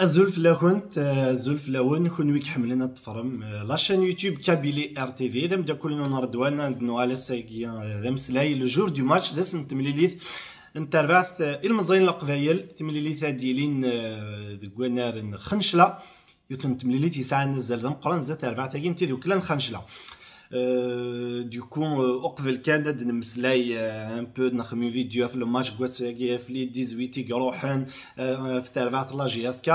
الزلفلة كنت الزلفلة وين كنويك حملنا تفرم آه، لاشين يوتيوب كابيلي ار تي في دام كلنا نو على ساكيا دم سلاي لو جور دو ماتش داس نتمليليث نتربعث آه، المزين القبايل تمليليث ديالين دكوانار آه، خنشلة يوتن تمليليث يسعى نزل دم قران زاد تربعث انت ذوك لان خنشلة دو كون اقبل كان نمسلاي ان بو نخمي فيديو في الماتش كواساكي في لي 18 يروحن في تربعة لا جي اسكا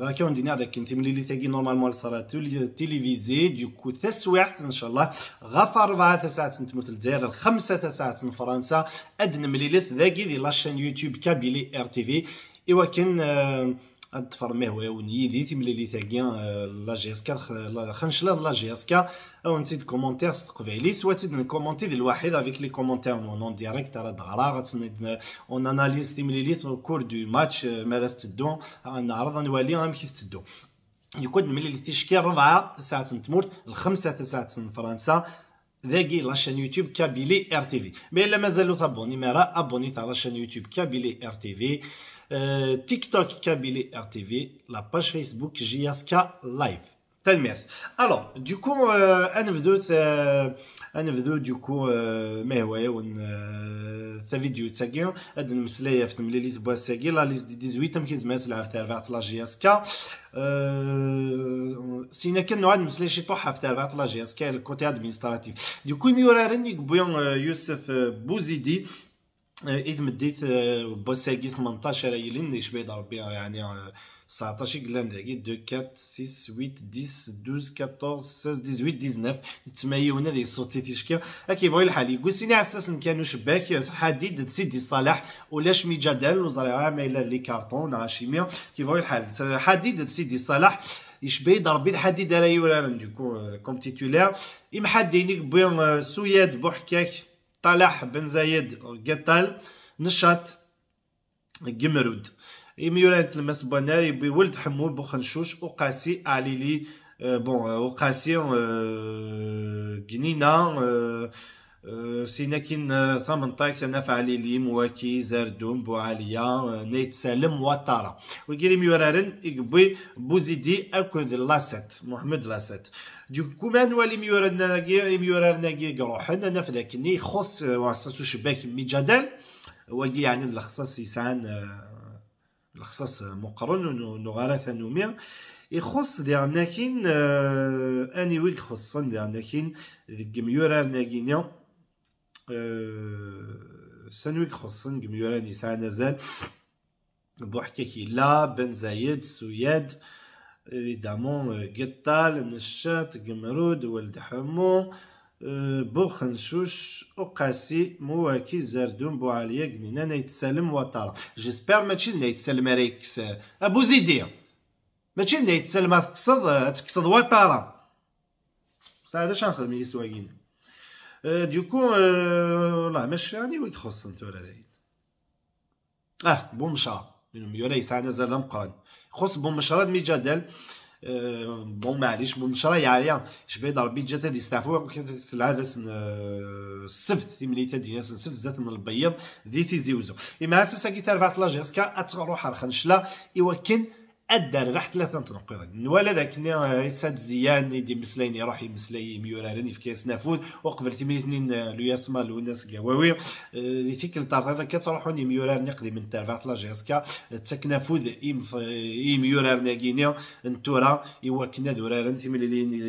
هكا أه... ندينا ملي اللي تاقي نورمالمون صارت تيليفيزي دوكو تسويعت ان شاء الله غاف اربعة تسعات نتموت الجزائر خمسة تسعات فرنسا ادن مليلث ذاكي دي لاشين يوتيوب كابيلي ار تي في ايوا كان أه... التفرميه ويوني دي تملي تاكيان آه، لا جي اس كار خنشلا لا جي اس كار او نسيت كومونتير صدق لي سوا تيد نكومونتي ديال واحد افيك لي كومونتير نون ديريكت راه دغرا غتسند اون اناليز تملي لي كور دو ماتش مالا تدو نعرض نولي غير كيف تدو يكون ملي لي تيشكي ربعة ساعة تمورت الخمسة ساعة فرنسا ذاكي لاشين يوتيوب كابيلي ار تي في مي الا مازالو تابوني مي راه ابوني تاع لاشين يوتيوب كابيلي ار تي في Euh, TikTok Kabylie RTV, la page Facebook JSK Live. Alors, du coup, un vidéo, un vidéo, du coup, euh, mais ouais, on euh, vidéo de e, e, la liste 18, 15 la vers la une Si e, la côté administratif. Du coup, il Yusuf Bouzidi. إيه، اذ مديت آه، بوساكي 18 يلين يشبيد ربي يعني 19 آه، قلان داكي 2 4 6 8 10 12 14 16 18 19 تمايون ذي صوتي تيشكي اكي بغي الحال يقول عساس كانوا شباك حديد سيدي صالح ولاش جدل وزريعه ما الا لي كارتون عاشمي كي بغي الحال حديد سيدي صالح يشبي ضربي الحدي دارا يوران دوكو آه، كوم تيتولير يمحدينيك بوين سوياد بوحكاك طلح بن زايد قتل نشط جمرود يميولان تلمس بناري بولد حمو بخنشوش وقاسي عليلي آه، بون آه، وقاسي آه، جنينه سينا كين ثمن طايك فعلي لي مواكي زردوم بوعاليا نيت سالم وطارا وكيري ميورارن اكبي بوزيدي أكد لاسات محمد لاسات كومان والي ميورارن نوالي ميورارن ميورارنا قروحن أنا في ذاك ني خص وعصاصو شباك مجادل وكي يعني الاخصاص يسعان الاخصاص مقرن ونغارة نوميا يخص ديالناكين اني ويك خصن ديالناكين ميورارن ميورارنا نيو آه، سنويك خصن جميوران يسعنا نزل بوحكي لا بن زايد سويد ايفيدامون آه، قطال نشات قمرود ولد حمو آه، بو خنشوش وقاسي مواكي زردون بو عليا قنينا نيتسلم وطرا جيسبيغ ماشي نيتسلم ريكس ابو زيدية ماشي نيتسلم تقصد تقصد وطرا سعادة شنخدم يسواقين دوكو والله ما شفعني ويك خص انت ولا دايت اه بومشا من يوري ساعة نزل مقرن خص بومشرا مي جدل بون معليش بومشرا يعني شبيد ربي جات هادي ستافو كانت السلعه بس السبت ديال ديناس السبت زات من البيض دي تيزيوزو اما اساسا كي ترفعت لاجيسكا اتروح الخنشله يوكن ادى ربح ثلاثه تنقيضات ولا ذاك يساد زيان يدي مسلين يروح يمسلي ميورارين في كاس نافود وقبل اثنين لوياسما ياسما لو ناس قواوي ديك آه، الطرف هذا كتروحوني ميورار نقدي من تابعت لا جيسكا تاك نافود اي ميورار ناكيني نتورا ايوا كنا دورارن تمليلين آه،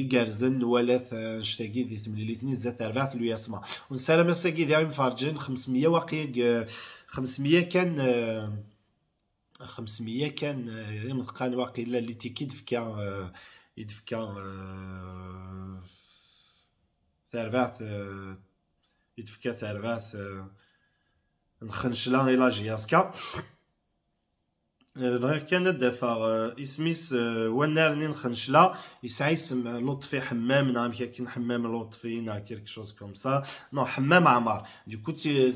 يقارزن ولا نشتاقي دي تمليلين زاد تابعت لوياسما ياسما ونسالم الساكي دايم فارجين 500 واقي 500 كان آه، 500 كان يمقان واقيلا اللي تيكيد فكا يدفكا ثربات يدفكا ثربات نخنشلا الى جياسكا بغا كان دافا اسميس ونارني نخنشلا يسعى اسم لطفي حمام نعم كاين حمام لطفي نا كيرك شوز كوم سا نو حمام عمار دي تي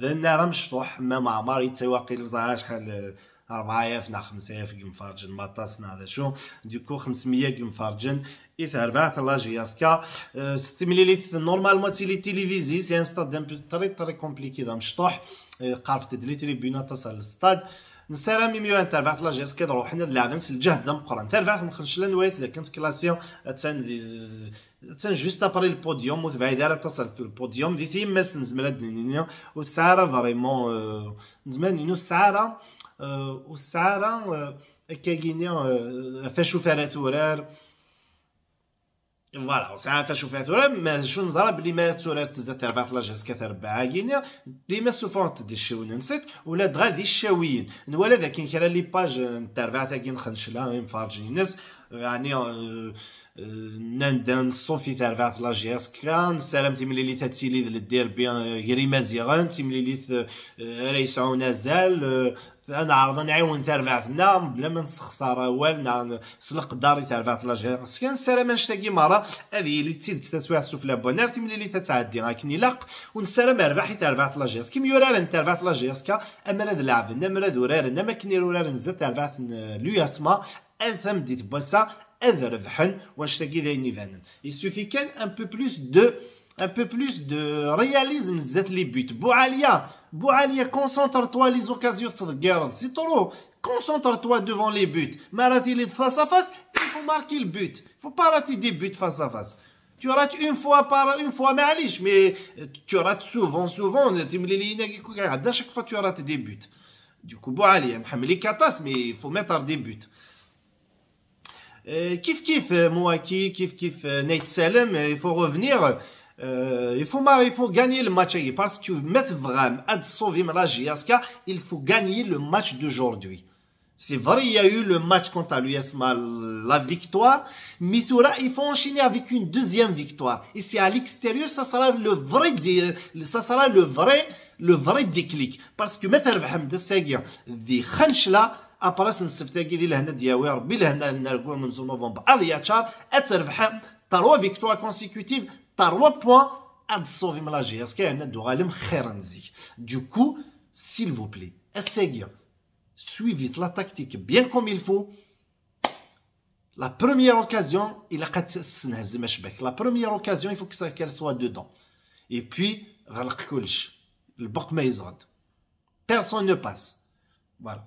ذا نار مشطوح حمام عمار يتواقي لزعاش شحال 4000 نا 5000 قيم فارجن ما طاسنا هذا شو ديكو 500 قيم فارجن اذا ربعت لا جياسكا 6 أه، مليليتر نورمالمون تيلي تيليفيزي سي ان ستاد دام تري تري كومبليكي دام شطوح أه، قارف تدلي تريبينا تصل للستاد مي ميو فات لا جيس كيضرو حنا لافنس الجهد انتر فات مخنش لا نوايت كنت كلاسيون تان تان جوست ابري البوديوم وتبعيد على تصل في البوديوم دي تيماس نزملا دنينيا وتسعاره فريمون أه، نزمان نينو تسعاره والسعاره آه، هكا آه، آه، فاش شوف فيها ثورار فوالا وساعة فاش فيها ثورار ما شو نزرى بلي ما ثورار تزات تربع في كثر كتربعها كينيا ديما سوفون دي الشاويين نسيت ولا دغا دي الشاويين نوالا ذاك كاين لي باج تربع كاين خنشلا مفرجين الناس يعني نندن صوفي تاع رفاعة لاجياس كان سلام تمليليت تسيليد للدير بيان آه، غير مزيغان تمليليت آه، رئيس نزال آه، انا عرض نعاون فينا بلا ما نسخسر والنا سلق داري ترفعت لاجيرس كان سلام نشتاقي مرة هذه اللي تسيد تسويع سوفلا بونار تملي اللي تتعدي راك لاق ونسلام ربحي ترفعت لاجيرس كيم يورارن ترفعت لاجيرس كا اما راد لعبنا اما راد ما كنير كني رورارن زاد ترفعت لياسما انثم ديت بوسا Il suffit qu'un un peu plus de un peu plus de réalisme zet les buts. Boualia, Boualia, concentre-toi les occasions de C'est trop. Concentre-toi devant les buts. Marati les face à face, il faut marquer le but. Il faut pas rater des buts face à face. Tu rates une fois par une fois, mais mais tu rates souvent, souvent. À chaque fois, tu rates des buts. Du coup, Boualia, mais il faut mettre des buts. Euh, kif-kif euh, Mouaki, kif-kif euh, Nate Salem, il faut revenir. il, faut il faut gagner le match parce que Vram, Adsovim, Rajiaska, il faut gagner le match d'aujourd'hui. C'est vrai, il y a eu le match contre l'USMA, la victoire. mais il faut enchaîner avec une deuxième victoire. Et c'est à l'extérieur, ça sera le vrai, ça sera le vrai, le vrai déclic. Parce que Methvram de Segir, des Khanchla, ابراس نسفتاكي دي لهنا دياوي ربي لهنا the من نوفمبر اتربح تروا فيكتوار كونسيكوتيف تروا بوان اد سوفي Du coup, s'il vous plaît, essayez. Suivez la tactique bien comme il faut. La première occasion, il a La première occasion, il faut qu'elle soit dedans. Et puis, le Personne ne passe. Voilà.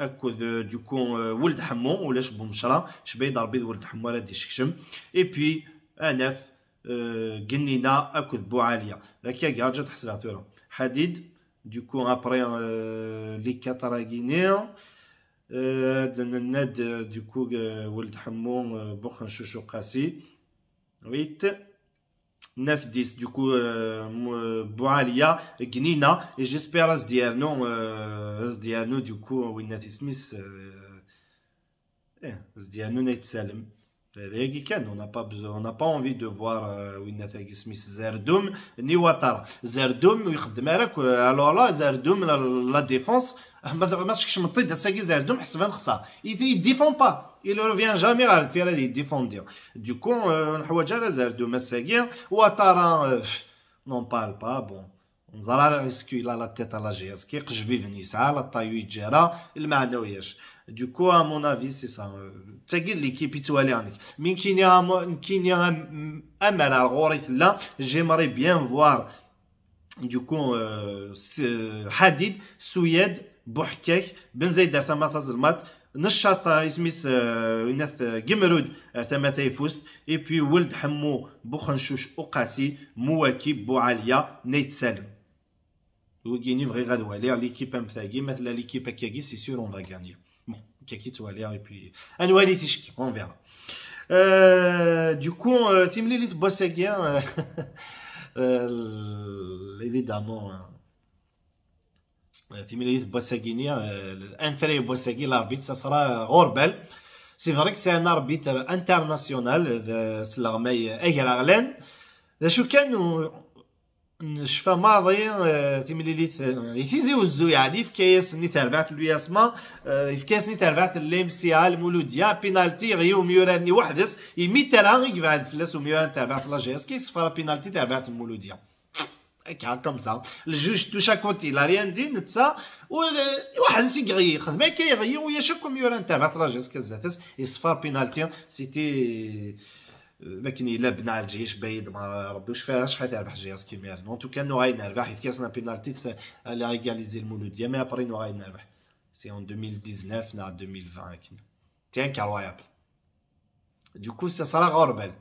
اكد دوكو آه، ولد حمو ولا شبو مشرا شبيد ربيض ولد حمو راه شكشم اي بي انف قنينه اكد بوعاليه هكا كاع تحسب حسبها حديد دوكو ابري آه، لي دنا ناد دوكو ولد حمو آه، بوخ نشوشو قاسي ويت 9-10. Du coup, Boalia Gnina, et j'espère à Zdiano, euh, Zdiano, du coup, Winnet Smith, euh, Zdiano Netsalem. On n'a pas besoin, on n'a pas envie de voir Winnet Smith Zerdoum ni Ouattara. Zerdoum, il alors là, Zerdum la, la défense, ما تشكش من الطيد هسه زير دوم حسب نخسر يديفون با il ne revient jamais à le faire défendre. Du coup, euh, on a déjà les airs de Messegui, ou à on euh, n'en parle pas, bon. On a risqué, il a la tête à la GSK, je vais venir ça, la taille, il il m'a donné. Du coup, à mon avis, c'est ça. Euh, c'est que l'équipe est allée en a Mais qui y a un mal j'aimerais bien voir, du coup, Hadid, Souyed, Bouhkek, Benzaïd, Dertamathaz, le Nushappa, Ismis, Nath Gimmerud, et puis Wildhammo, Bohanshu, Okassi, Mouaki, Boalia, Netzel. Ou Gini, Vrégadoualéa, l'équipe MTG, mais l'équipe Akiagi, c'est sûr, on va gagner. Bon, Akiaki, Waler es là, et puis... Anoualiti, on verra. Euh, du coup, euh, Tim Lilis Bosseguier, euh, évidemment... Hein. تيميريت بوساكيني انفري آه، بوساكي لاربيت سرا غوربال سي فريك سي ان اربيتر انترناسيونال اغلان ايغلاغلان شو كان نشفى ماضي آه، تيمليليت آه، يتيزي وزو يعني في كيس ني تربعت الوياسما في كيس ني تربعت الليم سي ها المولوديا بينالتي غيو ميوراني وحدس يمي ترى غي بعد فلاس وميوران تربعت لا جي اس كي صفر بينالتي تربعت المولوديا هكا كوم سا الجوج دو شاك كوتي لا ريان دي نتسا واحد نسي غي خدمه كي يغي ويا شاكم يورا نتا مع تراجيس كزاتس يصفر بينالتي سيتي euh, ما كان الا بنا الجيش بايد ما ربي واش فيها شحال تربح جياس كيمير اون توكا نو غاي نربح في كاسنا بينالتي لا ايغاليزي المولوديه مي ابري نو غاي نربح سي اون 2019 نا 2020 كنا تيان كرويابل دو كو سا سرا غوربل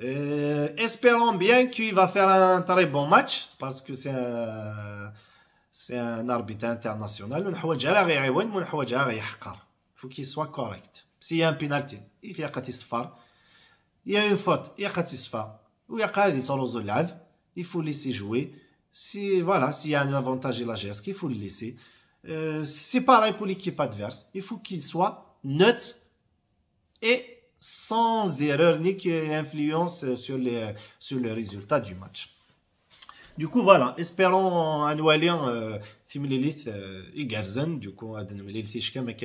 Euh, espérons bien qu'il va faire un très bon match parce que c'est un, c'est un arbitre international. Faut qu'il soit correct. S'il y a un penalty, il satisfait. Il y a une faute, il y a Ou il y a Il faut laisser jouer. Si voilà, s'il y a un avantage et la il faut le laisser. Euh, c'est pareil pour l'équipe adverse. Il faut qu'il soit neutre et sans erreur ni influence sur le sur le résultat du match. Du coup voilà, espérons un Walien Timlilith euh, euh, Igerzen, du coup la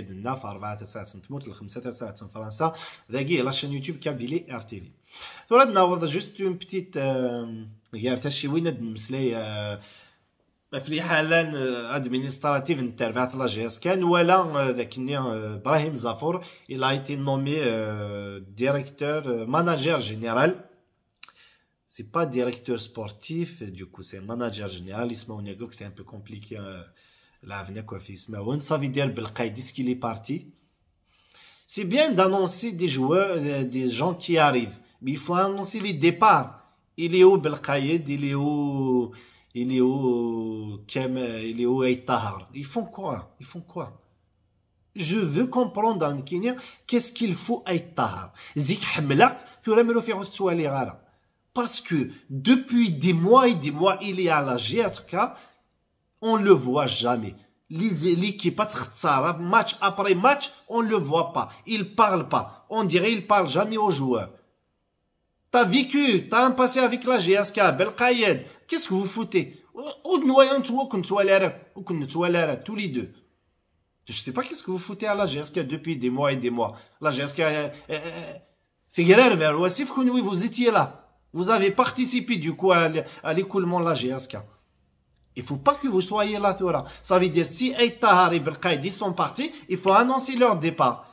chaîne YouTube Kabili RTV. Voilà, juste une petite euh, guerre de bah, في حالان ادمينستراتيف نتاع رفعت لا la اس كان ولا ذاك Brahim Zafour. il a été nommé directeur manager général c'est pas directeur sportif du coup c'est manager général يسمعوا que c'est un peu compliqué العافنا office في savait صافي dire qu'il est parti c'est bien d'annoncer des joueurs euh, des gens qui arrivent mais il faut annoncer les départs il est où بالقايد il est où il est où il est Ils font quoi Ils font quoi Je veux comprendre dans Kenya qu'est-ce qu'il faut Aïtahar. Zik Parce que depuis des mois et des mois, il est à la GSK, on ne le voit jamais. L'équipe match après match, on ne le voit pas. Il parle pas. On dirait qu'il parle jamais aux joueurs. T'as vécu, t'as un passé avec la GSK, Belkayed. Qu'est-ce que vous foutez ou tous les deux. Je sais pas qu'est-ce que vous foutez à la GSK depuis des mois et des mois. La GSK, c'est galère, mais vous étiez là. Vous avez participé du coup à l'écoulement de la GSK. Il faut pas que vous soyez là, Ça veut dire si Aïtahar et Belkaïd sont partis, il faut annoncer leur départ.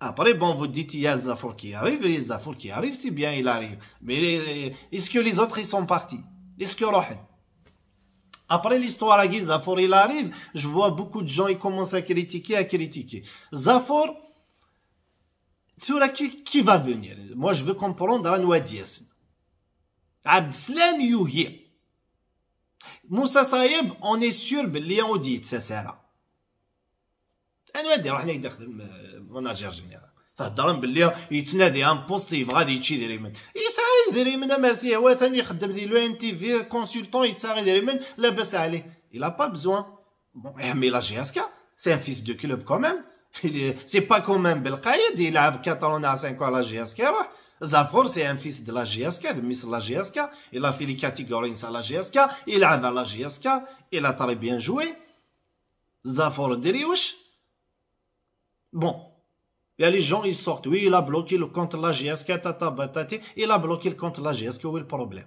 Après, bon, vous dites, il y a Zafour qui arrive, et Zafour qui arrive, c'est bien, il arrive. Mais euh, est-ce que les autres, ils sont partis Est-ce que Rohan? Après l'histoire Zafour, il arrive, je vois beaucoup de gens, ils commencent à critiquer, à critiquer. Zafour, tu vois qui, va venir Moi, je veux comprendre la Wadias. Abdeslam here. Moussa Saïb, on est sûr, ben, les on dit, ça sera انا ندير روحنا يدخل مناجير جينيرال تهضر بلي يتنادي ان بوست يبغى يتشي دريمن يسعى إيه، دريمن مارسي هو ثاني يخدم لي لو ان تي في كونسلتون يتساغي دريمن لاباس عليه الى با بزوان بون يحمي لا جي اس كا سي ان فيس دو كلوب كومام سي با كومام بالقايد يلعب 85 على جي اس كا روح زافور سي ان فيس دو لا جي اس كا ميس لا جي اس كا الى في لي كاتيغوري نتاع لا جي اس كا يلعب على لا جي اس كا الى طري بيان جوي زافور دريوش Bon, il y a les gens, ils sortent. Oui, il a bloqué le compte la GSK, il a bloqué le compte la GSK, où est le problème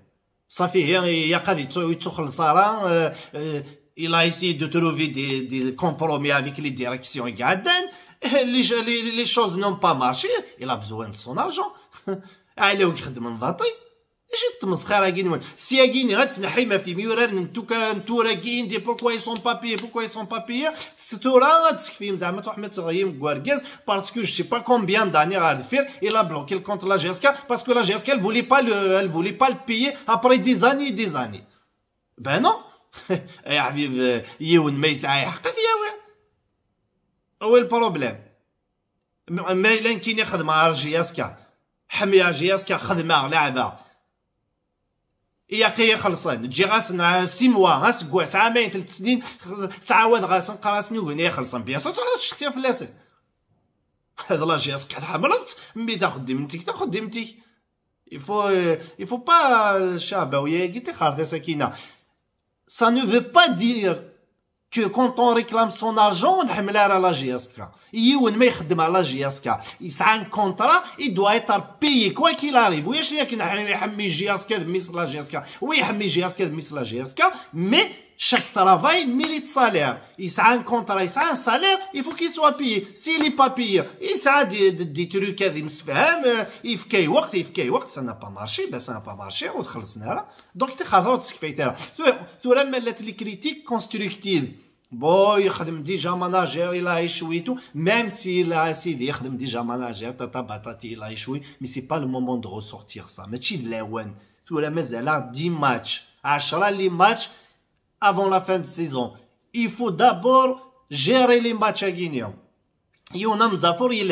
Ça fait rien, il a euh, euh, il a essayé de trouver des, compromis avec les directions Les, les, choses n'ont pas marché, il a besoin de son argent. Allez au crédit, mon ايش تمسخره كيني سي كيني غتنحي ما في ميورر نتو كانتورا كين دي بوركوا سون بابي بوركوا سون بابي ستورا غتكفيهم زعما تحمد تغيم كواركاز باسكو جو سي با كومبيان داني غادفير الا بلوكي الكونت لا جيسكا باسكو لا جيسكا فولي با فولي با البي ابري دي زاني دي زاني يا حبيب يون ما يسعى يحقد يا وي وي البروبليم ما يمكن يخدم ار جي اس كا حمي ارجي جي اس كا خدمه لعبه ياقي خلصان تجي غاسن سي موا غاسكواس عامين ثلاث سنين تعاود غاسن قراسني وهنا خلصان بيان سو تقدر في لاسك هذا لا جي اسكح حمرت مي دا خدمتك تا خدمتك يفو يفو با الشعبويه تي تخرج ساكينه سا نو فو با دير que quand on réclame son argent, on a à la GSK. Il y a la GSK. Il a un contrat, il doit être payé quoi qu'il arrive. Oui, je sais qu'il a un GSK de la GSK. Oui, il a un GSK de la GSK, mais شاك طرافاي ميريت سالير يسعى ان كونترا يسعى ان سالير يفو كي سوا بيي سي لي بيي يسعى دي دي تروك هذه مسفهام كاي وقت يف كاي وقت سنا با مارشي بس سنا با مارشي وتخلصنا راه دونك تخرجوا تسكفيتيرا ثورا مالات لي كريتيك كونستركتيف بو يخدم ديجا ماناجير الى يشويتو ميم سي لا سيدي يخدم ديجا ماناجير تاتا باتاتي الى شوي مي سي با لو مومون دو ريسورتير سا ماشي لاوان ثورا مازال 10 ماتش 10 لي ماتش avant la fin de saison. Il faut d'abord gérer les matchs à a un Zafour, il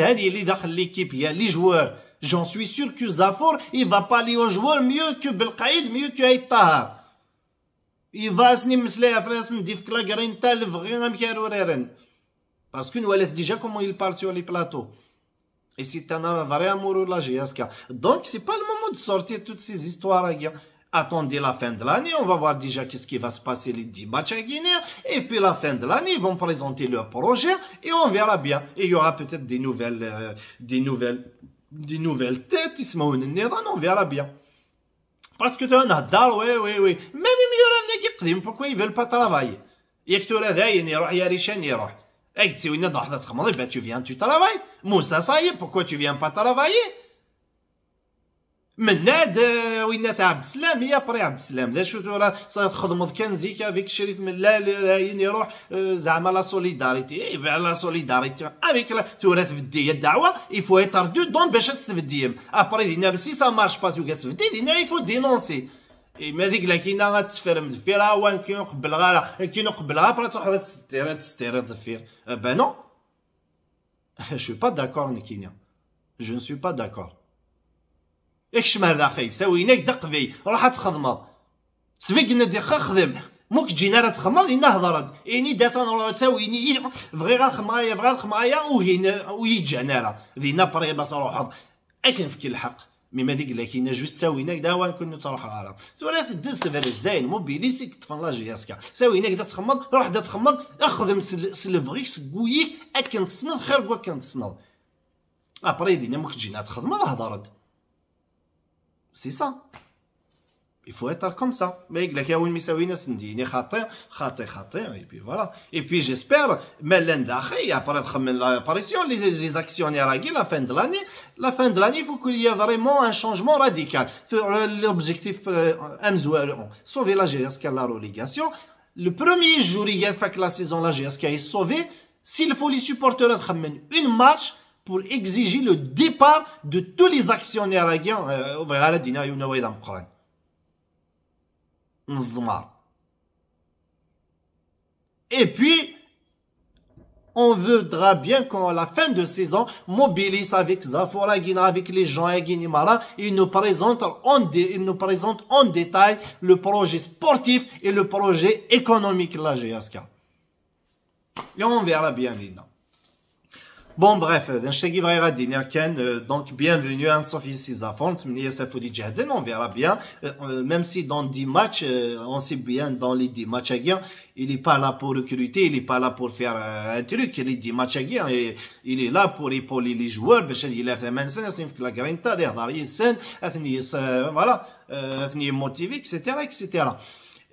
l'équipe. Il y a les joueurs. j'en suis sûr que Zafour, il va parler aux joueurs mieux que Belkaïd, mieux que Ait Tahar. Il va se dire à Frasen, va Garin, dire à Parce déjà comment il part sur les plateaux. Et c'est un vrai amour de la GSK. Donc, c'est pas le moment de sortir toutes ces histoires attendez la fin de l'année, on va voir déjà qu'est ce qui va se passer les 10 matchs à Guinée. Et puis la fin de l'année, ils vont présenter leur projet et on verra bien. Et il y aura peut-être des nouvelles, euh, des nouvelles, des nouvelles têtes, non, on verra bien. Parce que tu as adal, oui, oui, oui. Même il y aura qui équipe, pourquoi ils ne veulent pas travailler Il y a pas tu il y a tu il y a eh, bah, tu viens, tu travailles. Moussa, ça y est, pourquoi tu viens pas travailler من عاد آه، وين تاع عبد السلام هي بري عبد السلام ذا شو راه تخدمض كان زيك افيك الشريف ملال هاين يروح آه، زعما لا سوليداريتي اي لا سوليداريتي افيك تراث بدي الدعوه يفو ايتر دو دون باش تستفديهم ابري دينا سي سا مارش با تو كتفدي دينا يفو دينونسي ما ديك لا كينا غتفرم دفيرها وان كي نقبل غا كي نقبل غا برا تروح تستير تستير دفير با نو جو با داكور نكينيا جو نسوي با داكور اكشمر داخي سوي هناك دقبي روح تخدم سبق ندي خخدم موك تجينا راه تخمض إنا هضرت إني دات نروح تساويني بغي غا خمايا بغا خمايا وهنا ويجعنا راه دينا بريبا تروح أكن حق الحق ما ديك لكن جوست تساويناك داوا كنا تروح غارة ثلاث دزت فيريس داين موبيليسك طفن لا جياسكا ساويناك دا تخمض روح دا تخمض اخدم سلفغيك سكويك اكن تصنل خير كوا كان تصنل ابري دينا موك جينا تخدم راه هضرت C'est ça. Il faut être comme ça. Mais il une mise c'est une et puis voilà. Et puis j'espère, mais l'endache, il y a l'apparition, les, les actionnaires à la fin de l'année. La fin de l'année, il faut qu'il y ait vraiment un changement radical. Euh, l'objectif, un euh, euh, 1 sauver la GSK, la relégation. Le premier jour, il y a que la saison, la GSK est sauvée. S'il faut les supporter, il une marche, pour exiger le départ de tous les actionnaires à euh, et puis, on voudra bien qu'à la fin de saison, mobilise avec Zafora avec les gens à guinée il nous présente en, il nous présente en détail le projet sportif et le projet économique de la GSK. Et on verra bien, Bon bref, نشتكي في غادي donc bienvenue à Sophie Sizafon, تمنية سافو on verra bien, euh, euh, même si dans 10 matchs, euh, on sait bien dans les 10 matchs à guerre, il n'est pas là pour recruter, il n'est pas là pour faire un truc, les 10 matchs à guerre, il est là pour épauler les joueurs, باش يلعب 8 سنين يصنف لك لا كرينتا, يهضر يسن, اثني voilà, اثني موتيفي, etc. etc.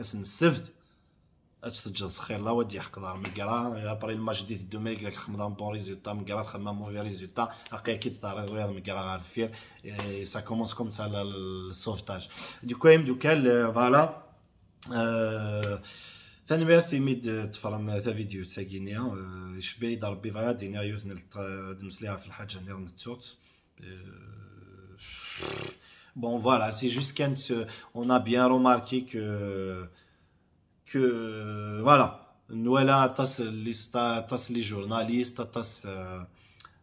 اسن السبت اتسجل سخير لا ودي حق نهار مقرا ابري الماتش ديت دو ميكرا راك بون ريزولتا ميكرا تخمم موفي ريزولتا اقي كي تطار رياض ميكرا غير فير إيه، سا كومونس كوم تاع السوفتاج كويم دو كال فوالا آه، ثاني مرة ميد تفرم ذا فيديو تساكينيا آه، شبي دار ربي فغا دينيا يوث دمسليها في الحاجة نير نتسوت Bon, voilà, c'est juste qu'on on a bien remarqué que, que voilà, nous, là, t'as les journalistes, t'as euh,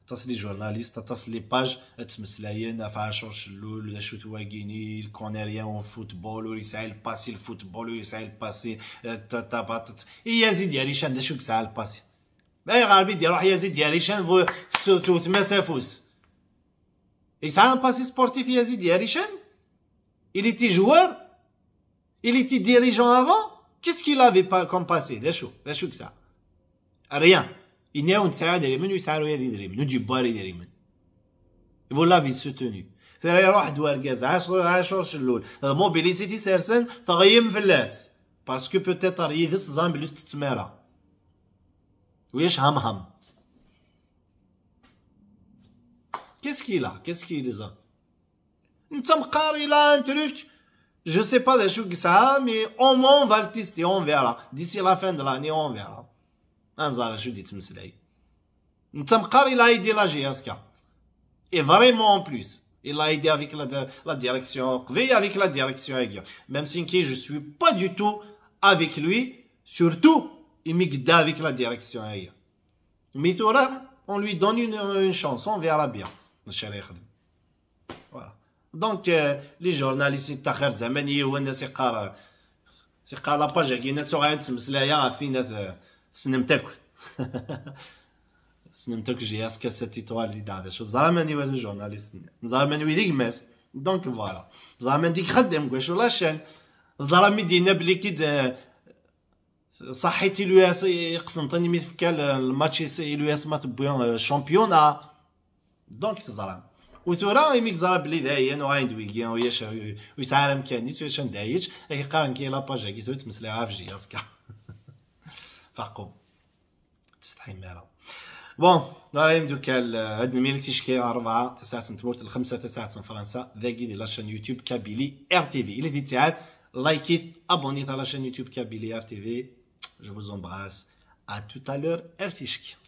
tas les journalistes, tas les pages, et me slayen, à faire changer l'eau, le chute ou à guinée, il connaît rien au football, ou il sait le passé, le football, ou il sait le passé, et euh, tata, et yazid yarichan, de chou que ça a passé. Mais, Arbid, yarichan, vous, tout, mais c'est fou. Il s'est passé sportif Yazid Il était joueur. Il était dirigeant avant. Qu'est-ce qu'il avait pas comme passé ça. Rien. Il n'y a une de n'y une pas de n'y a pas de Vous l'avez soutenu. فراي peut دوار 10 10 شلول موبيليسيتي سيرسن تغيم باسكو بوتيتر يدس زامبلوس a ويش هم هم Qu'est-ce qu'il a Qu'est-ce qu'il a il a un truc, je sais pas des choses que ça a, mais au moins on va le tester, on verra. D'ici la fin de l'année, on verra. zara, je dis il a aidé la GSK. Et vraiment en plus. Il a aidé avec la, la direction, avec la direction Même si je suis pas du tout avec lui, surtout, il que avec la direction Mais on lui donne une chance, on verra bien. الشارع يخدم فوالا دونك آه، لي جورناليست تاع خير زمان يوانا سي سيقار لاباج كينا تسوغا تمسلايا فينا آه، سنم تاكل جي اسكا سيت ايطوال لي دادا شو ني يوانا جورناليست زعما ني ويديك ماس دونك فوالا زعما ديك خدم كواش ولا شان زرامي دينا بلي كيد آه، صحيتي لو اس يقسم مي تفكا الماتش لو اس مات تبويون شامبيونا دونك تزرام وتورا يميك زرا بلي داين و دويكي وياش ويسعى و وياش ندايتش راه قارن كي لاباج كي تمس ليها في جياسكا فاقو تستحي ميرا بون يمدو كال هاد الميل تيشكي أربعة تسعة تمورت الخمسة تسعة فرنسا ذاكي دي لاشين يوتيوب كابيلي ار تي في إلا ديت عاد لايكيت ابونيت على لاشين يوتيوب كابيلي ار تي في جو فوز امبراس ا تو تالور ار تيشكي